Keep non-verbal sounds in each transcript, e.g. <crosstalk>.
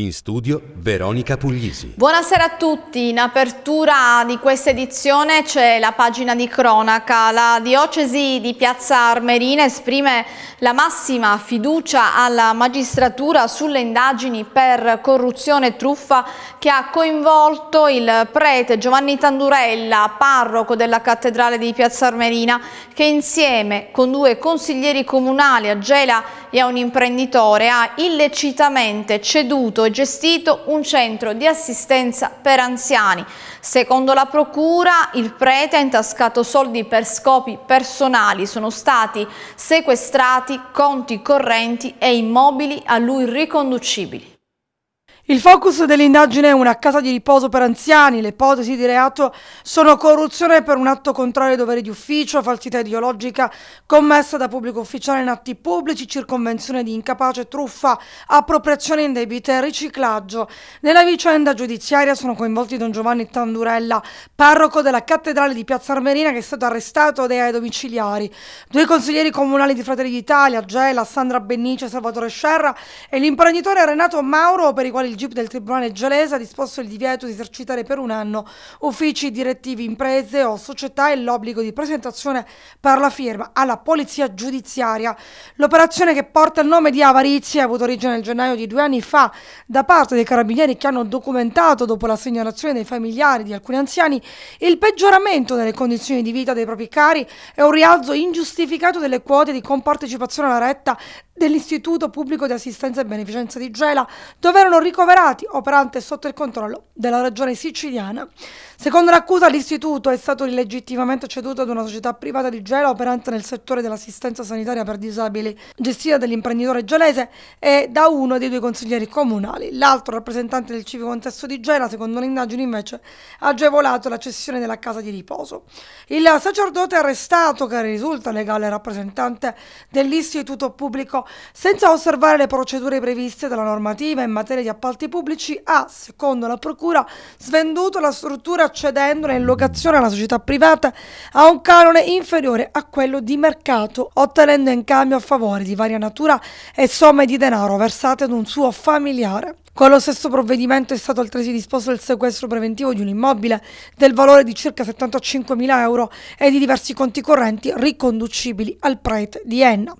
In studio Veronica Puglisi. Buonasera a tutti. In apertura di questa edizione c'è la pagina di cronaca. La diocesi di Piazza Armerina esprime la massima fiducia alla magistratura sulle indagini per corruzione e truffa che ha coinvolto il prete Giovanni Tandurella, parroco della cattedrale di Piazza Armerina, che insieme con due consiglieri comunali, a Gela e a un imprenditore, ha illecitamente ceduto gestito un centro di assistenza per anziani. Secondo la procura il prete ha intascato soldi per scopi personali, sono stati sequestrati conti correnti e immobili a lui riconducibili. Il focus dell'indagine è una casa di riposo per anziani. Le ipotesi di reato sono corruzione per un atto contrario ai doveri di ufficio, falsità ideologica commessa da pubblico ufficiale in atti pubblici, circonvenzione di incapace, truffa, appropriazione indebita e riciclaggio. Nella vicenda giudiziaria sono coinvolti Don Giovanni Tandurella, parroco della cattedrale di Piazza Armerina, che è stato arrestato dai ai domiciliari, due consiglieri comunali di Fratelli d'Italia, Gela, Sandra Bennice, Salvatore Scerra e l'imprenditore Renato Mauro, per i quali il GIP del Tribunale Gialese ha disposto il divieto di esercitare per un anno uffici direttivi imprese o società e l'obbligo di presentazione per la firma alla polizia giudiziaria. L'operazione che porta il nome di Avarizia ha avuto origine nel gennaio di due anni fa da parte dei carabinieri che hanno documentato, dopo la segnalazione dei familiari di alcuni anziani, il peggioramento delle condizioni di vita dei propri cari e un rialzo ingiustificato delle quote di compartecipazione alla retta dell'Istituto Pubblico di Assistenza e Beneficenza di Gela, dove erano ricoverati operante sotto il controllo della Regione siciliana Secondo l'accusa, l'istituto è stato illegittimamente ceduto ad una società privata di Gela operante nel settore dell'assistenza sanitaria per disabili, gestita dall'imprenditore gelese e da uno dei due consiglieri comunali. L'altro rappresentante del civico contesto di Gela, secondo un'indagine invece, ha agevolato la cessione della casa di riposo. Il sacerdote arrestato, che risulta legale rappresentante dell'istituto pubblico, senza osservare le procedure previste dalla normativa in materia di appalti pubblici, ha, secondo la procura, svenduto la struttura ora in locazione alla società privata a un canone inferiore a quello di mercato, ottenendo in cambio a favore di varia natura e somme di denaro versate ad un suo familiare. Con lo stesso provvedimento è stato altresì disposto il sequestro preventivo di un immobile del valore di circa 75.000 euro e di diversi conti correnti riconducibili al prete di Enna.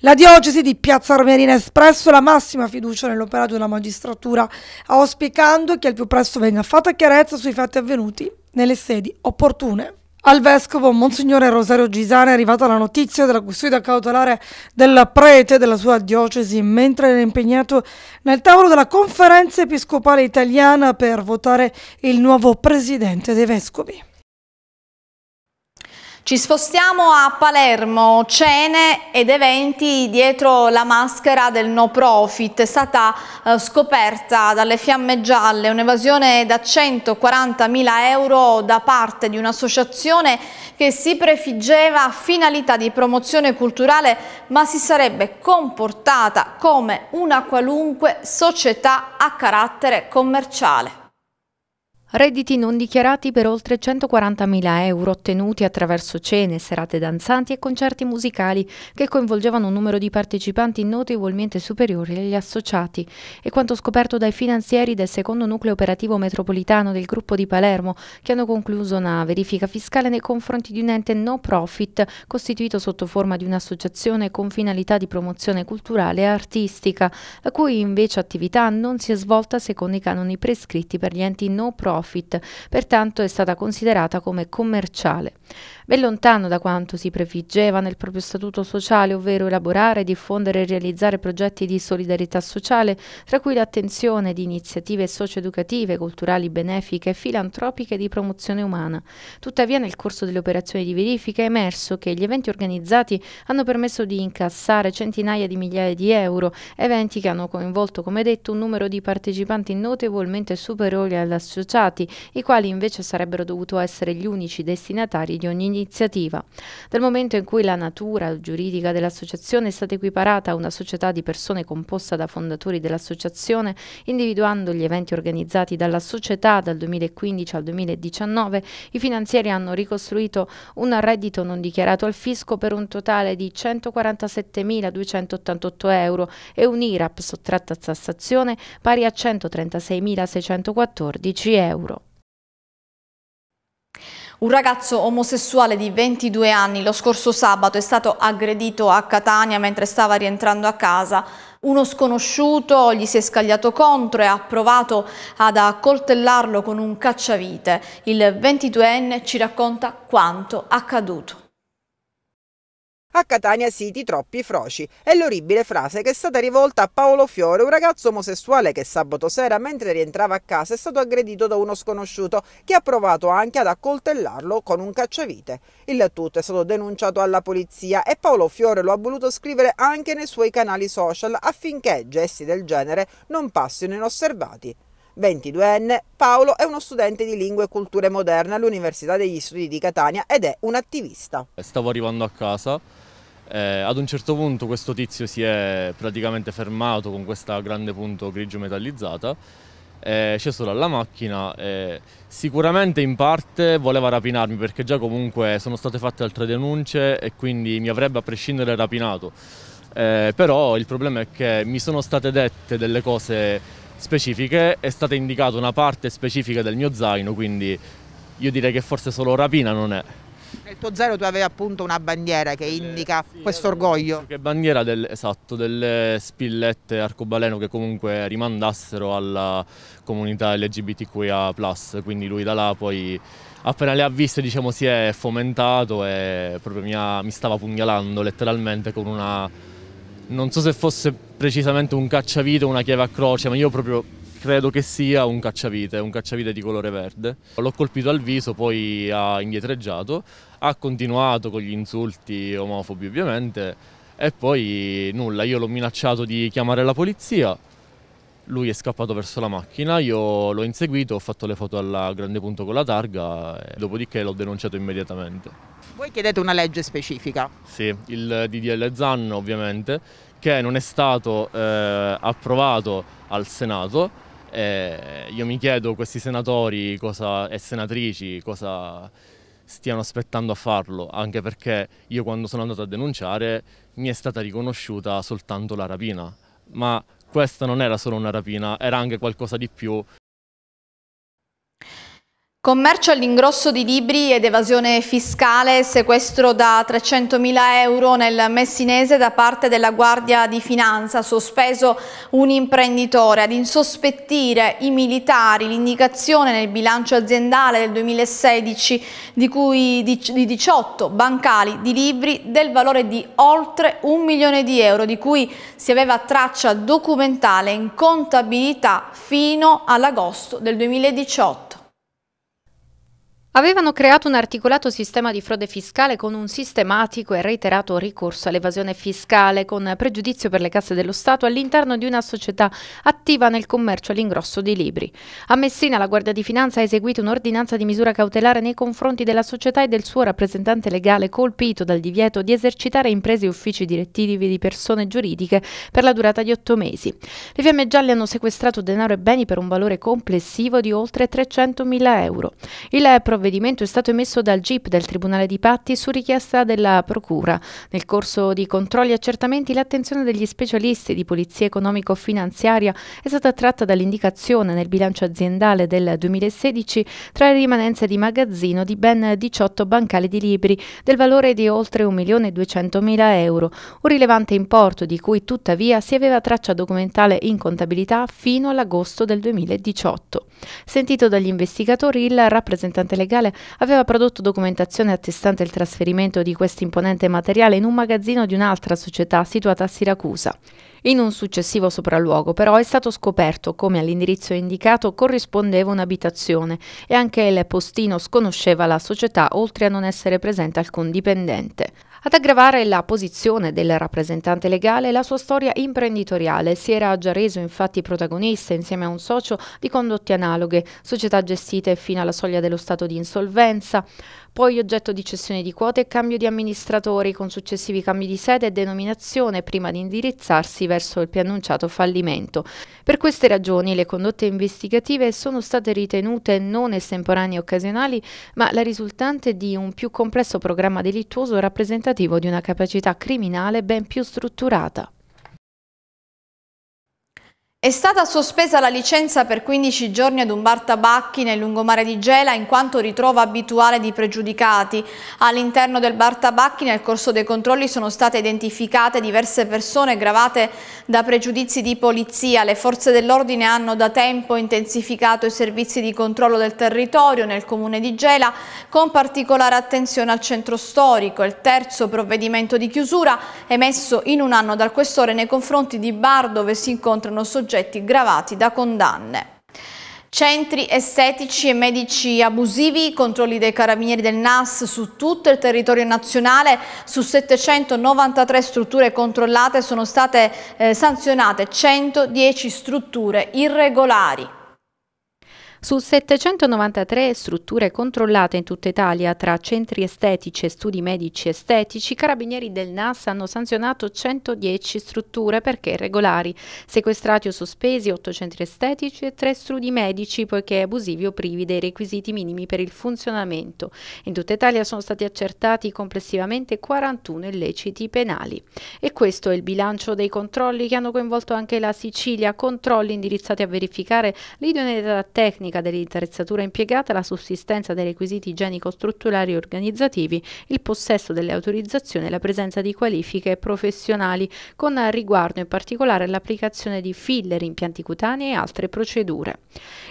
La diocesi di Piazza Armerina ha espresso la massima fiducia nell'operato della magistratura, auspicando che al più presto venga fatta chiarezza sui fatti avvenuti nelle sedi opportune. Al vescovo Monsignore Rosario Gisane è arrivata la notizia della custodia cautelare del prete della sua diocesi mentre era impegnato nel tavolo della conferenza episcopale italiana per votare il nuovo presidente dei vescovi. Ci spostiamo a Palermo, cene ed eventi dietro la maschera del no profit. È stata eh, scoperta dalle fiamme gialle un'evasione da 140.000 euro da parte di un'associazione che si prefiggeva a finalità di promozione culturale ma si sarebbe comportata come una qualunque società a carattere commerciale. Redditi non dichiarati per oltre 140.000 euro ottenuti attraverso cene, serate danzanti e concerti musicali che coinvolgevano un numero di partecipanti notevolmente superiore agli associati. E quanto scoperto dai finanzieri del secondo nucleo operativo metropolitano del gruppo di Palermo che hanno concluso una verifica fiscale nei confronti di un ente no profit costituito sotto forma di un'associazione con finalità di promozione culturale e artistica, la cui invece attività non si è svolta secondo i canoni prescritti per gli enti no profit profit, pertanto è stata considerata come commerciale. Ben lontano da quanto si prefiggeva nel proprio statuto sociale, ovvero elaborare, diffondere e realizzare progetti di solidarietà sociale, tra cui l'attenzione di iniziative socioeducative, culturali, benefiche e filantropiche di promozione umana. Tuttavia nel corso delle operazioni di verifica è emerso che gli eventi organizzati hanno permesso di incassare centinaia di migliaia di euro, eventi che hanno coinvolto come detto un numero di partecipanti notevolmente superiore all'associato privati, i quali invece sarebbero dovuto essere gli unici destinatari di ogni iniziativa. Dal momento in cui la natura giuridica dell'associazione è stata equiparata a una società di persone composta da fondatori dell'associazione, individuando gli eventi organizzati dalla società dal 2015 al 2019, i finanzieri hanno ricostruito un reddito non dichiarato al fisco per un totale di 147.288 euro e un IRAP sottratta a tassazione pari a 136.614 euro euro. Un ragazzo omosessuale di 22 anni lo scorso sabato è stato aggredito a Catania mentre stava rientrando a casa. Uno sconosciuto gli si è scagliato contro e ha provato ad accoltellarlo con un cacciavite. Il 22enne ci racconta quanto accaduto. A Catania siti troppi froci. È l'orribile frase che è stata rivolta a Paolo Fiore, un ragazzo omosessuale che sabato sera, mentre rientrava a casa, è stato aggredito da uno sconosciuto che ha provato anche ad accoltellarlo con un cacciavite. Il tutto è stato denunciato alla polizia e Paolo Fiore lo ha voluto scrivere anche nei suoi canali social affinché gesti del genere non passino inosservati. 22enne, Paolo è uno studente di lingue e culture moderne all'Università degli Studi di Catania ed è un attivista. Stavo arrivando a casa, eh, ad un certo punto questo tizio si è praticamente fermato con questa grande punto grigio metallizzata, è sceso dalla macchina e sicuramente in parte voleva rapinarmi perché già comunque sono state fatte altre denunce e quindi mi avrebbe a prescindere rapinato. Eh, però il problema è che mi sono state dette delle cose specifiche, è stata indicata una parte specifica del mio zaino, quindi io direi che forse solo rapina non è. Nel tuo zaino tu avevi appunto una bandiera che indica eh, sì, questo orgoglio. Che bandiera del, esatto, delle spillette arcobaleno che comunque rimandassero alla comunità LGBTQIA+, quindi lui da là poi appena le ha viste diciamo si è fomentato e proprio mi, ha, mi stava pugnalando letteralmente con una... non so se fosse precisamente un cacciavite o una chiave a croce, ma io proprio credo che sia un cacciavite, un cacciavite di colore verde. L'ho colpito al viso, poi ha indietreggiato, ha continuato con gli insulti omofobi ovviamente e poi nulla, io l'ho minacciato di chiamare la polizia, lui è scappato verso la macchina, io l'ho inseguito, ho fatto le foto alla grande punto con la targa e dopodiché l'ho denunciato immediatamente. Voi chiedete una legge specifica? Sì, il DDL Zan ovviamente, che non è stato eh, approvato al Senato. Eh, io mi chiedo questi senatori cosa, e senatrici cosa stiano aspettando a farlo, anche perché io quando sono andato a denunciare mi è stata riconosciuta soltanto la rapina, ma questa non era solo una rapina, era anche qualcosa di più Commercio all'ingrosso di libri ed evasione fiscale, sequestro da 300.000 euro nel Messinese da parte della Guardia di Finanza, sospeso un imprenditore ad insospettire i militari, l'indicazione nel bilancio aziendale del 2016 di cui di 18 bancali di libri del valore di oltre un milione di euro, di cui si aveva traccia documentale in contabilità fino all'agosto del 2018. Avevano creato un articolato sistema di frode fiscale con un sistematico e reiterato ricorso all'evasione fiscale, con pregiudizio per le casse dello Stato all'interno di una società attiva nel commercio all'ingrosso di libri. A Messina la Guardia di Finanza ha eseguito un'ordinanza di misura cautelare nei confronti della società e del suo rappresentante legale colpito dal divieto di esercitare imprese e uffici direttivi di persone giuridiche per la durata di otto mesi. Le fiamme gialle hanno sequestrato denaro e beni per un valore complessivo di oltre 300.000 euro. Il provvedimento è stato emesso dal GIP del Tribunale di Patti su richiesta della Procura. Nel corso di controlli e accertamenti l'attenzione degli specialisti di polizia economico-finanziaria è stata tratta dall'indicazione nel bilancio aziendale del 2016 tra le rimanenze di magazzino di ben 18 bancali di libri del valore di oltre 1.200.000 euro, un rilevante importo di cui tuttavia si aveva traccia documentale in contabilità fino all'agosto del 2018. Sentito dagli investigatori il rappresentante legale legale aveva prodotto documentazione attestante il trasferimento di questo imponente materiale in un magazzino di un'altra società situata a Siracusa. In un successivo sopralluogo però è stato scoperto come all'indirizzo indicato corrispondeva un'abitazione e anche il postino sconosceva la società oltre a non essere presente alcun dipendente. Ad aggravare la posizione del rappresentante legale la sua storia imprenditoriale si era già reso infatti protagonista insieme a un socio di condotte analoghe, società gestite fino alla soglia dello stato di insolvenza poi oggetto di cessione di quote e cambio di amministratori con successivi cambi di sede e denominazione prima di indirizzarsi verso il più annunciato fallimento. Per queste ragioni le condotte investigative sono state ritenute non estemporanee e occasionali, ma la risultante di un più complesso programma delittuoso rappresentativo di una capacità criminale ben più strutturata. È stata sospesa la licenza per 15 giorni ad un bar tabacchi nel lungomare di Gela in quanto ritrova abituale di pregiudicati. All'interno del bar Tabacchi nel corso dei controlli sono state identificate diverse persone gravate da pregiudizi di polizia. Le forze dell'ordine hanno da tempo intensificato i servizi di controllo del territorio nel comune di Gela con particolare attenzione al centro storico. Il terzo provvedimento di chiusura emesso in un anno dal questore nei confronti di bar dove si incontrano soggetti soggetti gravati da condanne. Centri estetici e medici abusivi, controlli dei carabinieri del NAS su tutto il territorio nazionale, su 793 strutture controllate sono state eh, sanzionate 110 strutture irregolari. Su 793 strutture controllate in tutta Italia tra centri estetici e studi medici estetici, i carabinieri del NAS hanno sanzionato 110 strutture perché irregolari, sequestrati o sospesi 8 centri estetici e 3 studi medici poiché abusivi o privi dei requisiti minimi per il funzionamento. In tutta Italia sono stati accertati complessivamente 41 illeciti penali. E questo è il bilancio dei controlli che hanno coinvolto anche la Sicilia, controlli indirizzati a verificare l'idoneità tecnica tecnica dell'attrezzatura impiegata, la sussistenza dei requisiti igienico-strutturali e organizzativi, il possesso delle autorizzazioni e la presenza di qualifiche professionali, con riguardo in particolare all'applicazione di filler, impianti cutanei e altre procedure.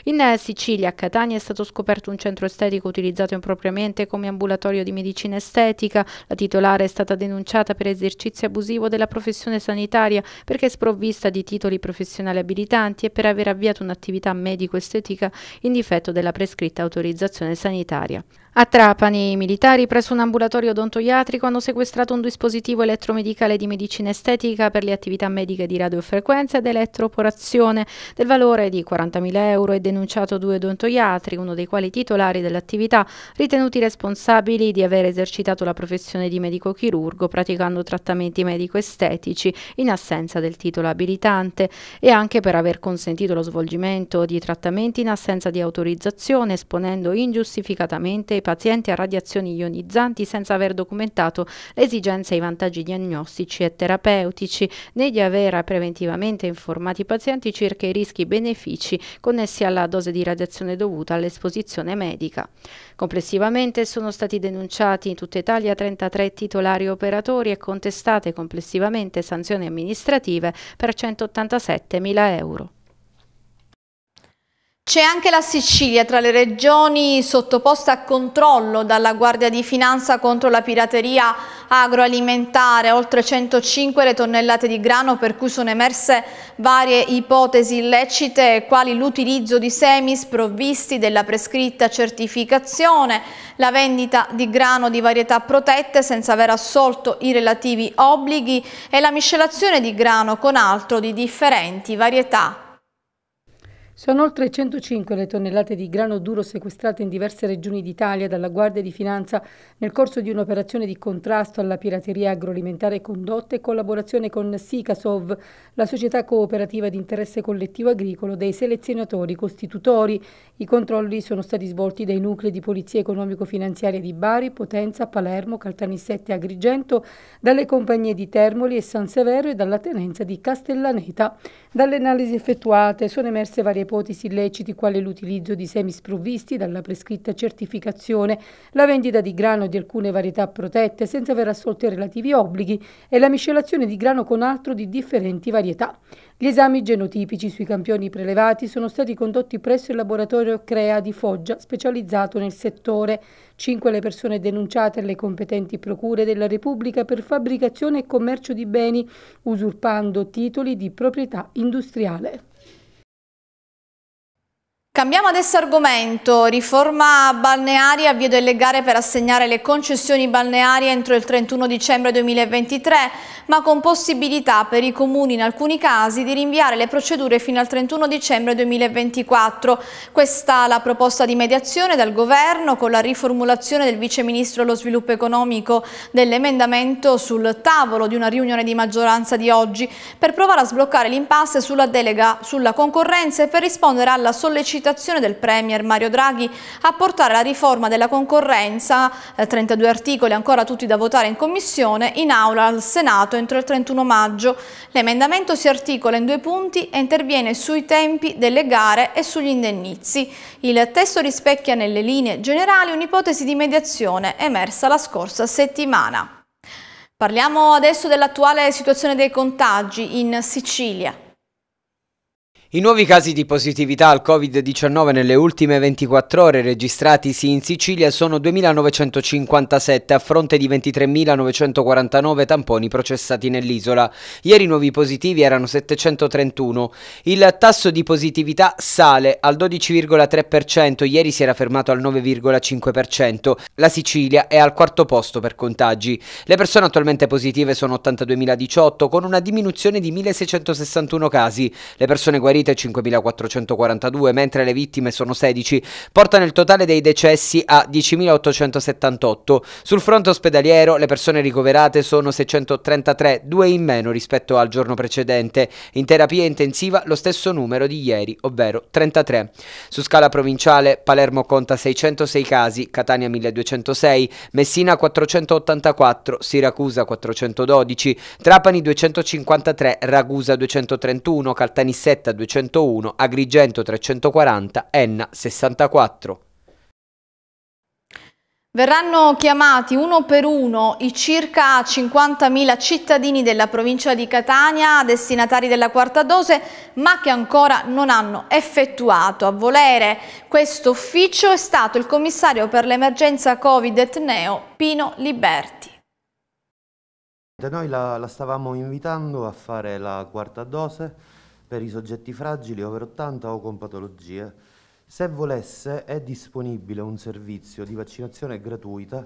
In Sicilia, a Catania, è stato scoperto un centro estetico utilizzato impropriamente come ambulatorio di medicina estetica. La titolare è stata denunciata per esercizio abusivo della professione sanitaria perché è sprovvista di titoli professionali abilitanti e per aver avviato un'attività medico-estetica in difetto della prescritta autorizzazione sanitaria. A Trapani i militari presso un ambulatorio odontoiatrico hanno sequestrato un dispositivo elettromedicale di medicina estetica per le attività mediche di radiofrequenza ed elettroporazione del valore di 40.000 euro e denunciato due odontoiatri, uno dei quali titolari dell'attività, ritenuti responsabili di aver esercitato la professione di medico chirurgo praticando trattamenti medico-estetici in assenza del titolo abilitante e anche per aver consentito lo svolgimento di trattamenti in assenza di autorizzazione esponendo ingiustificatamente i pazienti a radiazioni ionizzanti senza aver documentato le esigenze e i vantaggi diagnostici e terapeutici, né di aver preventivamente informati i pazienti circa i rischi e benefici connessi alla dose di radiazione dovuta all'esposizione medica. Complessivamente sono stati denunciati in tutta Italia 33 titolari operatori e contestate complessivamente sanzioni amministrative per 187 mila euro. C'è anche la Sicilia tra le regioni sottoposte a controllo dalla Guardia di Finanza contro la pirateria agroalimentare, oltre 105 le tonnellate di grano per cui sono emerse varie ipotesi illecite quali l'utilizzo di semi sprovvisti della prescritta certificazione, la vendita di grano di varietà protette senza aver assolto i relativi obblighi e la miscelazione di grano con altro di differenti varietà. Sono oltre 105 le tonnellate di grano duro sequestrate in diverse regioni d'Italia dalla Guardia di Finanza nel corso di un'operazione di contrasto alla pirateria agroalimentare condotta in collaborazione con SICASOV, la società cooperativa di interesse collettivo agricolo dei selezionatori costitutori. I controlli sono stati svolti dai nuclei di polizia economico-finanziaria di Bari, Potenza, Palermo, Caltanissette e Agrigento, dalle compagnie di Termoli e San Severo e dalla tenenza di Castellaneta. Dalle analisi effettuate sono emerse varie ipotesi illeciti quali l'utilizzo di semi sprovvisti dalla prescritta certificazione, la vendita di grano di alcune varietà protette senza aver assolto i relativi obblighi e la miscelazione di grano con altro di differenti varietà. Gli esami genotipici sui campioni prelevati sono stati condotti presso il laboratorio CREA di Foggia, specializzato nel settore. Cinque le persone denunciate alle competenti procure della Repubblica per fabbricazione e commercio di beni, usurpando titoli di proprietà industriale. Cambiamo adesso argomento, riforma balneari avvio delle gare per assegnare le concessioni balneari entro il 31 dicembre 2023, ma con possibilità per i comuni in alcuni casi di rinviare le procedure fino al 31 dicembre 2024. Questa è la proposta di mediazione dal governo con la riformulazione del vice ministro dello sviluppo economico dell'emendamento sul tavolo di una riunione di maggioranza di oggi per provare a sbloccare l'impasse sulla delega sulla concorrenza e per rispondere alla sollecitazione sollecitazione del Premier Mario Draghi a portare la riforma della concorrenza, 32 eh, articoli ancora tutti da votare in Commissione, in aula al Senato entro il 31 maggio. L'emendamento si articola in due punti e interviene sui tempi delle gare e sugli indennizi. Il testo rispecchia nelle linee generali un'ipotesi di mediazione emersa la scorsa settimana. Parliamo adesso dell'attuale situazione dei contagi in Sicilia. I nuovi casi di positività al Covid-19 nelle ultime 24 ore registratisi in Sicilia sono 2.957 a fronte di 23.949 tamponi processati nell'isola. Ieri i nuovi positivi erano 731. Il tasso di positività sale al 12,3%, ieri si era fermato al 9,5%. La Sicilia è al quarto posto per contagi. Le persone attualmente positive sono 82.018 con una diminuzione di 1.661 casi. Le persone guarite ferite 5.442, mentre le vittime sono 16, portano il totale dei decessi a 10.878. Sul fronte ospedaliero le persone ricoverate sono 633, due in meno rispetto al giorno precedente. In terapia intensiva lo stesso numero di ieri, ovvero 33. Su scala provinciale Palermo conta 606 casi, Catania 1206, Messina 484, Siracusa 412, Trapani 253, Ragusa 231, Caltanissetta 200 201, Agrigento 340, Enna 64. Verranno chiamati uno per uno i circa 50.000 cittadini della provincia di Catania destinatari della quarta dose ma che ancora non hanno effettuato. A volere questo ufficio è stato il commissario per l'emergenza Covid etneo Pino Liberti. noi la, la stavamo invitando a fare la quarta dose per i soggetti fragili over 80 o con patologie. Se volesse è disponibile un servizio di vaccinazione gratuita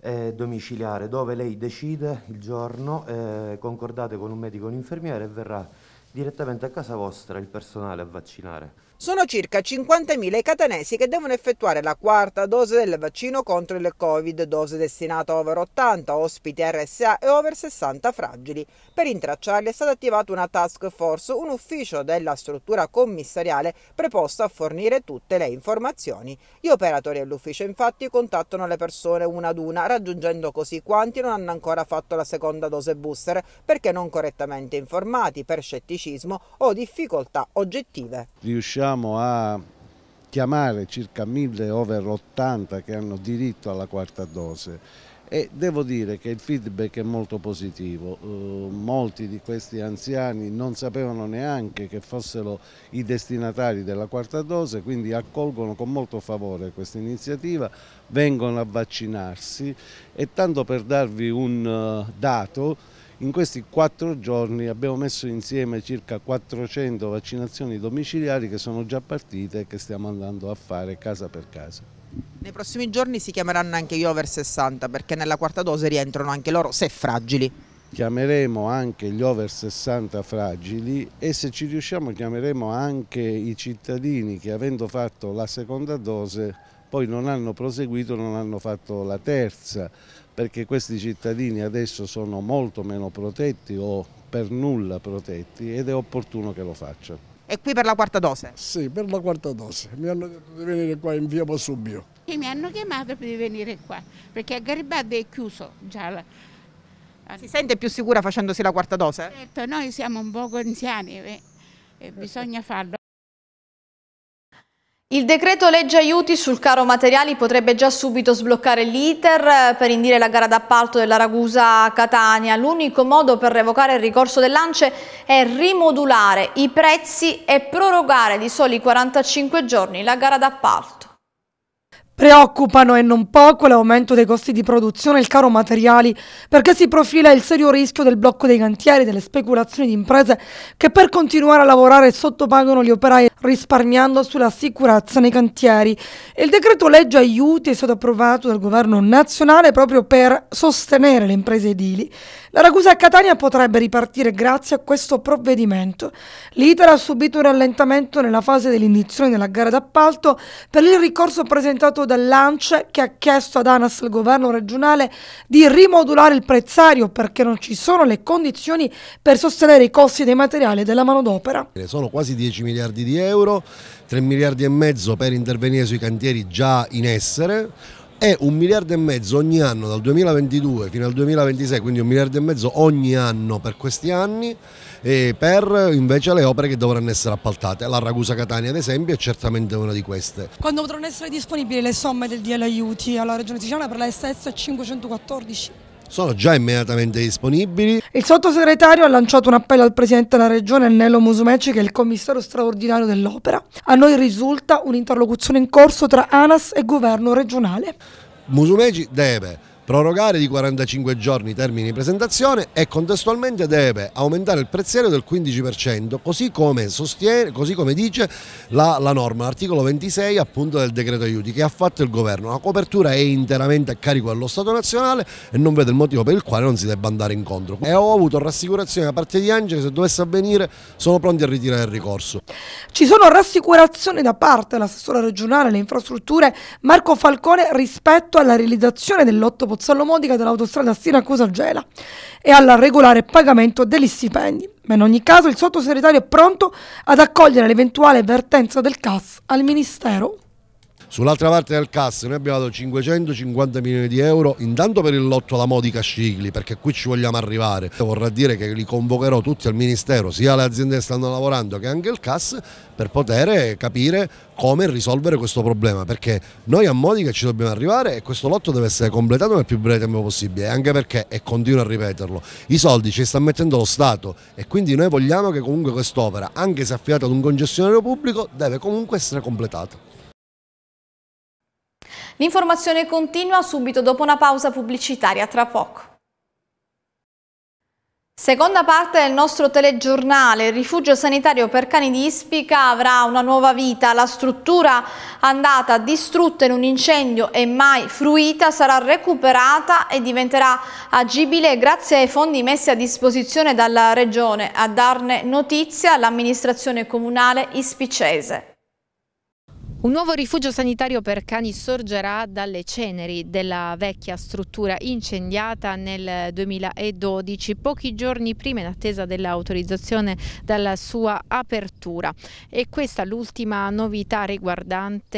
eh, domiciliare dove lei decide il giorno, eh, concordate con un medico o un infermiere e verrà direttamente a casa vostra il personale a vaccinare. Sono circa 50.000 i catanesi che devono effettuare la quarta dose del vaccino contro il Covid, dose destinata a over 80, ospiti RSA e over 60 fragili. Per intracciarli è stata attivata una task force, un ufficio della struttura commissariale preposto a fornire tutte le informazioni. Gli operatori dell'ufficio infatti contattano le persone una ad una, raggiungendo così quanti non hanno ancora fatto la seconda dose booster perché non correttamente informati per scetticismo o difficoltà oggettive. Riusciamo riusciamo a chiamare circa 1000 over 80 che hanno diritto alla quarta dose e devo dire che il feedback è molto positivo, uh, molti di questi anziani non sapevano neanche che fossero i destinatari della quarta dose, quindi accolgono con molto favore questa iniziativa, vengono a vaccinarsi e tanto per darvi un uh, dato, in questi quattro giorni abbiamo messo insieme circa 400 vaccinazioni domiciliari che sono già partite e che stiamo andando a fare casa per casa. Nei prossimi giorni si chiameranno anche gli over 60 perché nella quarta dose rientrano anche loro se fragili chiameremo anche gli over 60 fragili e se ci riusciamo chiameremo anche i cittadini che avendo fatto la seconda dose poi non hanno proseguito, non hanno fatto la terza perché questi cittadini adesso sono molto meno protetti o per nulla protetti ed è opportuno che lo faccia. E qui per la quarta dose? Sì, per la quarta dose. Mi hanno detto di venire qua in via Posubio. E mi hanno chiamato per venire qua, perché a Garibaldi è chiuso già la... Si sente più sicura facendosi la quarta dose? Certo, noi siamo un poco anziani eh, e bisogna farlo. Il decreto legge aiuti sul caro materiali potrebbe già subito sbloccare l'iter eh, per indire la gara d'appalto della Ragusa Catania. L'unico modo per revocare il ricorso dell'Ance è rimodulare i prezzi e prorogare di soli 45 giorni la gara d'appalto. Preoccupano e non poco l'aumento dei costi di produzione e il caro materiali perché si profila il serio rischio del blocco dei cantieri, delle speculazioni di imprese che per continuare a lavorare sottopagano gli operai risparmiando sulla sicurezza nei cantieri. Il decreto legge aiuti è stato approvato dal governo nazionale proprio per sostenere le imprese edili la Ragusa a Catania potrebbe ripartire grazie a questo provvedimento. L'iter ha subito un rallentamento nella fase dell'indizione della gara d'appalto per il ricorso presentato dall'ANCE che ha chiesto ad ANAS, il governo regionale, di rimodulare il prezzario perché non ci sono le condizioni per sostenere i costi dei materiali e della manodopera. Sono quasi 10 miliardi di euro, 3 miliardi e mezzo per intervenire sui cantieri già in essere, è un miliardo e mezzo ogni anno dal 2022 fino al 2026, quindi un miliardo e mezzo ogni anno per questi anni per invece le opere che dovranno essere appaltate. La Ragusa Catania ad esempio è certamente una di queste. Quando potranno essere disponibili le somme del DL Aiuti alla Regione Siciliana per la SS 514? sono già immediatamente disponibili. Il sottosegretario ha lanciato un appello al presidente della regione Nello Musumeci che è il commissario straordinario dell'opera. A noi risulta un'interlocuzione in corso tra ANAS e governo regionale. Musumeci deve prorogare di 45 giorni i termini di presentazione e contestualmente deve aumentare il prezziere del 15%, così come, sostiene, così come dice la, la norma, l'articolo 26 appunto del decreto aiuti che ha fatto il governo. La copertura è interamente a carico dello Stato nazionale e non vedo il motivo per il quale non si debba andare incontro. E ho avuto rassicurazioni da parte di Angela che se dovesse avvenire sono pronti a ritirare il ricorso. Ci sono rassicurazioni da parte dell'assessore regionale alle infrastrutture Marco Falcone rispetto alla realizzazione dell'otto potenziale Pozzallo Modica dell'autostrada Siracusa-Gela e al regolare pagamento degli stipendi. Ma in ogni caso il sottosegretario è pronto ad accogliere l'eventuale vertenza del CAS al Ministero. Sull'altra parte del cassa noi abbiamo dato 550 milioni di euro intanto per il lotto alla Modica Scicli perché qui ci vogliamo arrivare. Vorrà dire che li convocherò tutti al Ministero, sia le aziende che stanno lavorando che anche il CAS per poter capire come risolvere questo problema perché noi a Modica ci dobbiamo arrivare e questo lotto deve essere completato nel più breve tempo possibile anche perché, e continuo a ripeterlo, i soldi ci sta mettendo lo Stato e quindi noi vogliamo che comunque quest'opera, anche se affidata ad un concessionario pubblico, deve comunque essere completata. L'informazione continua subito dopo una pausa pubblicitaria tra poco. Seconda parte del nostro telegiornale, il rifugio sanitario per cani di Ispica avrà una nuova vita, la struttura andata distrutta in un incendio e mai fruita sarà recuperata e diventerà agibile grazie ai fondi messi a disposizione dalla Regione. A darne notizia l'amministrazione comunale ispicese. Un nuovo rifugio sanitario per cani sorgerà dalle ceneri della vecchia struttura incendiata nel 2012, pochi giorni prima in attesa dell'autorizzazione dalla sua apertura. E questa è l'ultima novità riguardante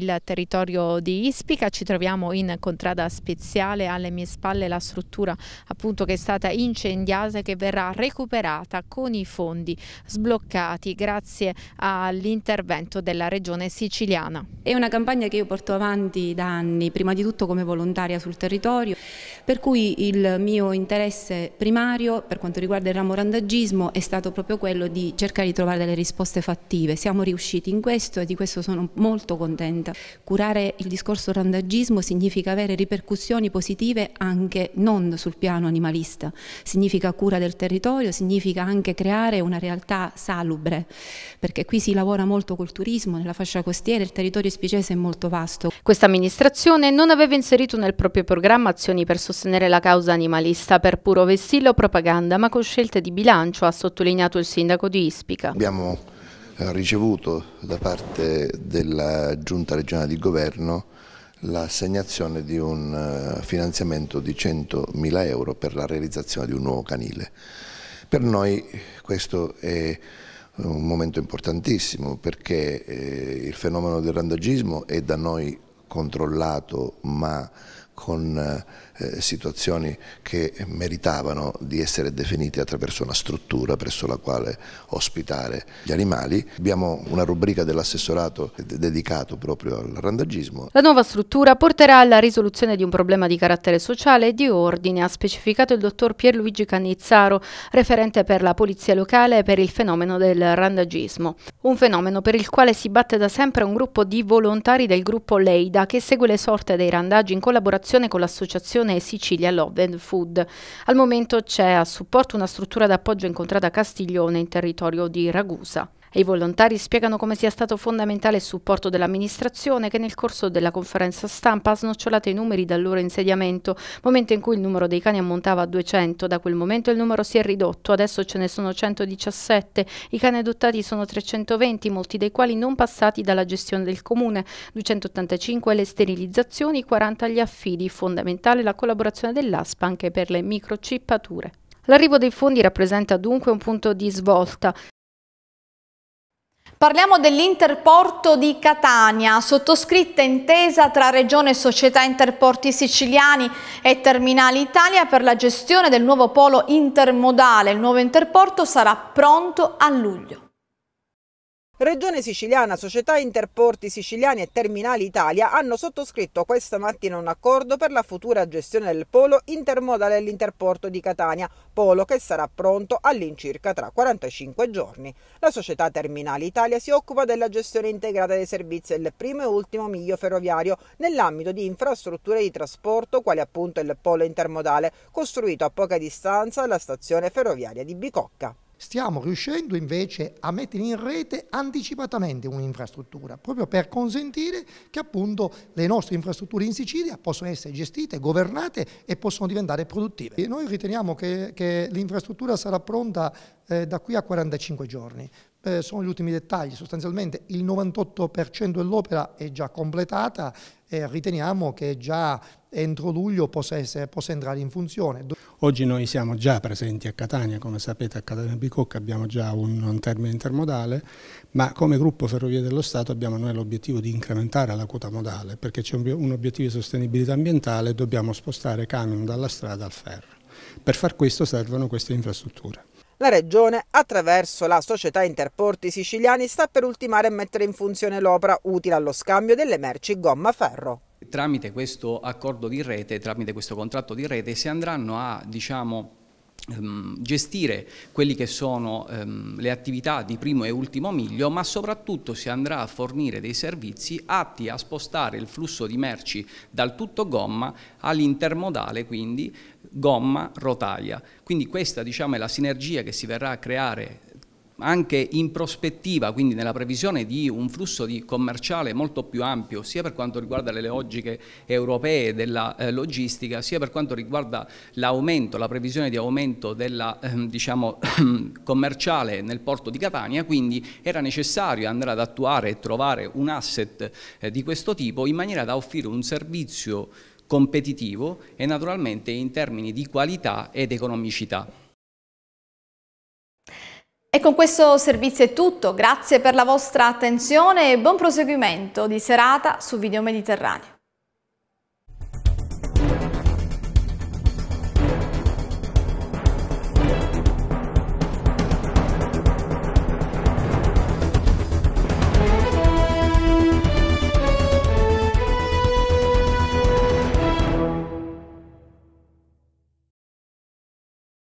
il territorio di Ispica. Ci troviamo in contrada speziale, alle mie spalle la struttura appunto che è stata incendiata e che verrà recuperata con i fondi sbloccati grazie all'intervento della Regione Sicilia siciliana. È una campagna che io porto avanti da anni, prima di tutto come volontaria sul territorio, per cui il mio interesse primario per quanto riguarda il ramo randagismo è stato proprio quello di cercare di trovare delle risposte fattive. Siamo riusciti in questo e di questo sono molto contenta. Curare il discorso randagismo significa avere ripercussioni positive anche non sul piano animalista, significa cura del territorio, significa anche creare una realtà salubre, perché qui si lavora molto col turismo nella fascia costiera perché il territorio spicese è molto vasto. Questa amministrazione non aveva inserito nel proprio programma azioni per sostenere la causa animalista per puro vestillo o propaganda, ma con scelte di bilancio, ha sottolineato il sindaco di Ispica. Abbiamo eh, ricevuto da parte della giunta regionale di governo l'assegnazione di un eh, finanziamento di 100.000 euro per la realizzazione di un nuovo canile. Per noi questo è un momento importantissimo perché eh, il fenomeno del randagismo è da noi controllato ma con eh, eh, situazioni che meritavano di essere definite attraverso una struttura presso la quale ospitare gli animali. Abbiamo una rubrica dell'assessorato dedicato proprio al randagismo. La nuova struttura porterà alla risoluzione di un problema di carattere sociale e di ordine, ha specificato il dottor Pierluigi Cannizzaro, referente per la polizia locale e per il fenomeno del randagismo. Un fenomeno per il quale si batte da sempre un gruppo di volontari del gruppo Leida che segue le sorte dei randaggi in collaborazione collaborazione con l'associazione Sicilia Love and Food. Al momento c'è a supporto una struttura d'appoggio incontrata a Castiglione in territorio di Ragusa i volontari spiegano come sia stato fondamentale il supporto dell'amministrazione che nel corso della conferenza stampa ha snocciolato i numeri dal loro insediamento, momento in cui il numero dei cani ammontava a 200, da quel momento il numero si è ridotto, adesso ce ne sono 117, i cani adottati sono 320, molti dei quali non passati dalla gestione del comune, 285 le sterilizzazioni, 40 gli affidi, fondamentale la collaborazione dell'ASPA anche per le microcippature. L'arrivo dei fondi rappresenta dunque un punto di svolta. Parliamo dell'interporto di Catania, sottoscritta intesa tra Regione e Società Interporti Siciliani e Terminali Italia per la gestione del nuovo polo intermodale. Il nuovo interporto sarà pronto a luglio. Regione Siciliana, Società Interporti Siciliani e Terminali Italia hanno sottoscritto questa mattina un accordo per la futura gestione del polo intermodale all'interporto di Catania, polo che sarà pronto all'incirca tra 45 giorni. La Società Terminali Italia si occupa della gestione integrata dei servizi del primo e ultimo miglio ferroviario nell'ambito di infrastrutture di trasporto, quali appunto il polo intermodale, costruito a poca distanza dalla stazione ferroviaria di Bicocca. Stiamo riuscendo invece a mettere in rete anticipatamente un'infrastruttura, proprio per consentire che appunto le nostre infrastrutture in Sicilia possano essere gestite, governate e possono diventare produttive. E noi riteniamo che, che l'infrastruttura sarà pronta eh, da qui a 45 giorni eh, sono gli ultimi dettagli, sostanzialmente il 98% dell'opera è già completata e riteniamo che già entro luglio possa, essere, possa, entrare in funzione. Oggi noi siamo già presenti a Catania, come sapete a Catania Bicocca abbiamo già un, un termine intermodale, ma come gruppo Ferrovie dello Stato abbiamo noi l'obiettivo di incrementare la quota modale, perché c'è un, un obiettivo di sostenibilità ambientale e dobbiamo spostare camion dalla strada al ferro. Per far questo servono queste infrastrutture. La Regione, attraverso la società Interporti Siciliani, sta per ultimare e mettere in funzione l'opera utile allo scambio delle merci gomma-ferro. Tramite questo accordo di rete, tramite questo contratto di rete, si andranno a, diciamo, ehm, gestire quelle che sono um, le attività di primo e ultimo miglio, ma soprattutto si andrà a fornire dei servizi atti a spostare il flusso di merci dal tutto gomma all'intermodale, quindi gomma, rotaia. Quindi questa diciamo, è la sinergia che si verrà a creare anche in prospettiva, quindi nella previsione di un flusso di commerciale molto più ampio, sia per quanto riguarda le logiche europee della eh, logistica, sia per quanto riguarda l'aumento, la previsione di aumento della, eh, diciamo, <coughs> commerciale nel porto di Catania, quindi era necessario andare ad attuare e trovare un asset eh, di questo tipo in maniera da offrire un servizio competitivo e naturalmente in termini di qualità ed economicità. E con questo servizio è tutto, grazie per la vostra attenzione e buon proseguimento di serata su Video Mediterraneo.